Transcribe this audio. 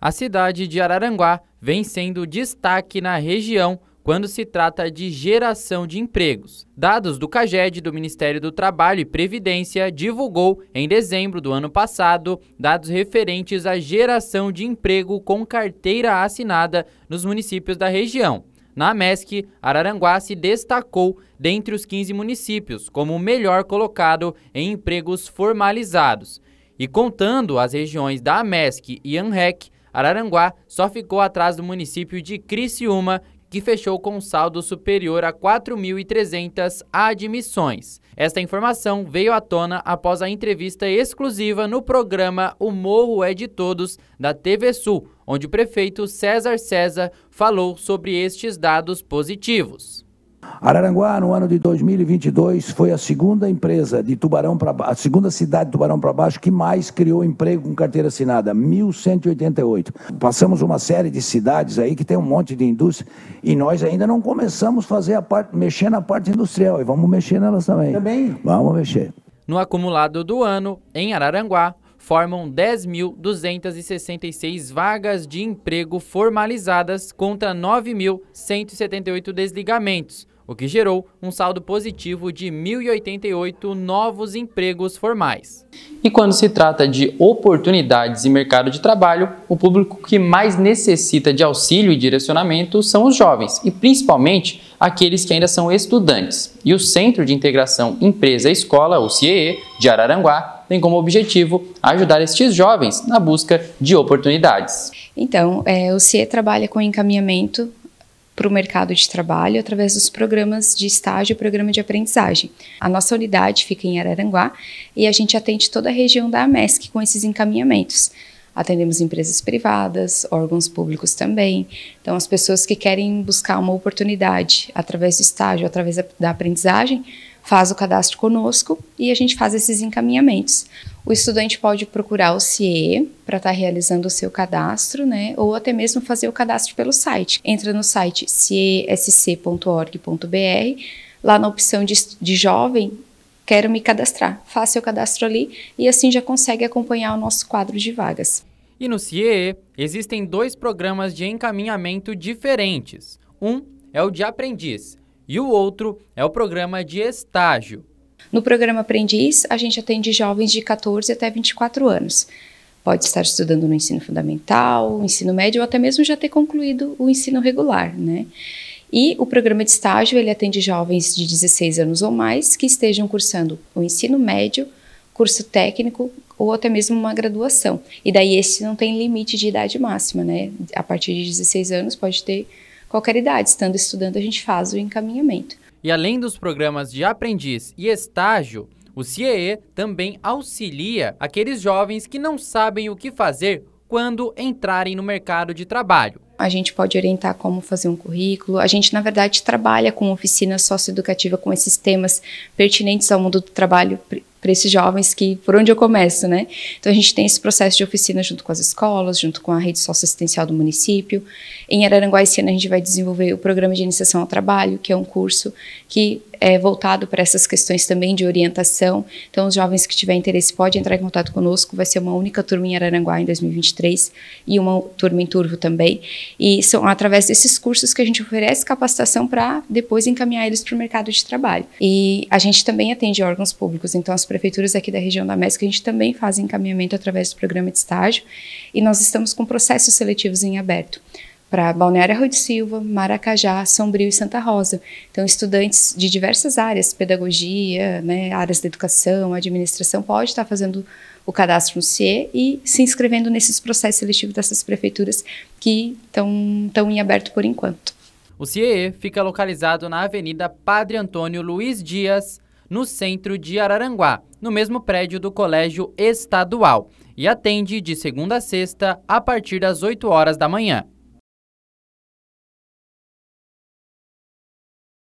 A cidade de Araranguá vem sendo destaque na região quando se trata de geração de empregos. Dados do CAGED do Ministério do Trabalho e Previdência divulgou em dezembro do ano passado dados referentes à geração de emprego com carteira assinada nos municípios da região. Na MESC, Araranguá se destacou dentre os 15 municípios como o melhor colocado em empregos formalizados. E contando as regiões da MESC e ANREC, Araranguá só ficou atrás do município de Criciúma, que fechou com um saldo superior a 4.300 admissões. Esta informação veio à tona após a entrevista exclusiva no programa O Morro é de Todos, da TV Sul, onde o prefeito César César falou sobre estes dados positivos. Araranguá, no ano de 2022, foi a segunda empresa de Tubarão para a segunda cidade de Tubarão para baixo que mais criou emprego com carteira assinada, 1188. Passamos uma série de cidades aí que tem um monte de indústria e nós ainda não começamos a fazer a parte mexer na parte industrial e vamos mexer nelas também. Também. Vamos mexer. No acumulado do ano, em Araranguá, formam 10.266 vagas de emprego formalizadas contra 9.178 desligamentos, o que gerou um saldo positivo de 1.088 novos empregos formais. E quando se trata de oportunidades e mercado de trabalho, o público que mais necessita de auxílio e direcionamento são os jovens, e principalmente aqueles que ainda são estudantes. E o Centro de Integração Empresa-Escola, o CIEE, de Araranguá, tem como objetivo ajudar estes jovens na busca de oportunidades. Então, é, o CIE trabalha com encaminhamento para o mercado de trabalho através dos programas de estágio e programa de aprendizagem. A nossa unidade fica em Araranguá e a gente atende toda a região da AMESC com esses encaminhamentos. Atendemos empresas privadas, órgãos públicos também. Então, as pessoas que querem buscar uma oportunidade através do estágio, através da aprendizagem, faz o cadastro conosco e a gente faz esses encaminhamentos. O estudante pode procurar o CIE para estar tá realizando o seu cadastro, né? Ou até mesmo fazer o cadastro pelo site. Entra no site ciesc.org.br, lá na opção de, de jovem, quero me cadastrar. Faça o cadastro ali e assim já consegue acompanhar o nosso quadro de vagas. E no CIE, existem dois programas de encaminhamento diferentes. Um é o de aprendiz e o outro é o programa de estágio. No programa Aprendiz, a gente atende jovens de 14 até 24 anos. Pode estar estudando no ensino fundamental, ensino médio ou até mesmo já ter concluído o ensino regular, né? E o programa de estágio, ele atende jovens de 16 anos ou mais que estejam cursando o ensino médio, curso técnico ou até mesmo uma graduação. E daí esse não tem limite de idade máxima, né? A partir de 16 anos pode ter qualquer idade, estando estudando a gente faz o encaminhamento. E além dos programas de aprendiz e estágio, o CIEE também auxilia aqueles jovens que não sabem o que fazer quando entrarem no mercado de trabalho. A gente pode orientar como fazer um currículo. A gente, na verdade, trabalha com oficina socioeducativa com esses temas pertinentes ao mundo do trabalho, para esses jovens que por onde eu começo, né? Então a gente tem esse processo de oficina junto com as escolas, junto com a rede socioassistencial do município. Em Araranguá esse ano a gente vai desenvolver o programa de iniciação ao trabalho, que é um curso que é, voltado para essas questões também de orientação. Então, os jovens que tiverem interesse podem entrar em contato conosco. Vai ser uma única turma em Araranguá em 2023 e uma turma em Turvo também. E são através desses cursos que a gente oferece capacitação para depois encaminhar eles para o mercado de trabalho. E a gente também atende órgãos públicos. Então, as prefeituras aqui da região da MESC, a gente também faz encaminhamento através do programa de estágio. E nós estamos com processos seletivos em aberto para Balneário Arroio de Silva, Maracajá, Sombrio e Santa Rosa. Então, estudantes de diversas áreas, pedagogia, né, áreas da educação, administração, pode estar fazendo o cadastro no CIE e se inscrevendo nesses processos seletivos dessas prefeituras que estão em aberto por enquanto. O CIE fica localizado na Avenida Padre Antônio Luiz Dias, no centro de Araranguá, no mesmo prédio do Colégio Estadual, e atende de segunda a sexta a partir das 8 horas da manhã.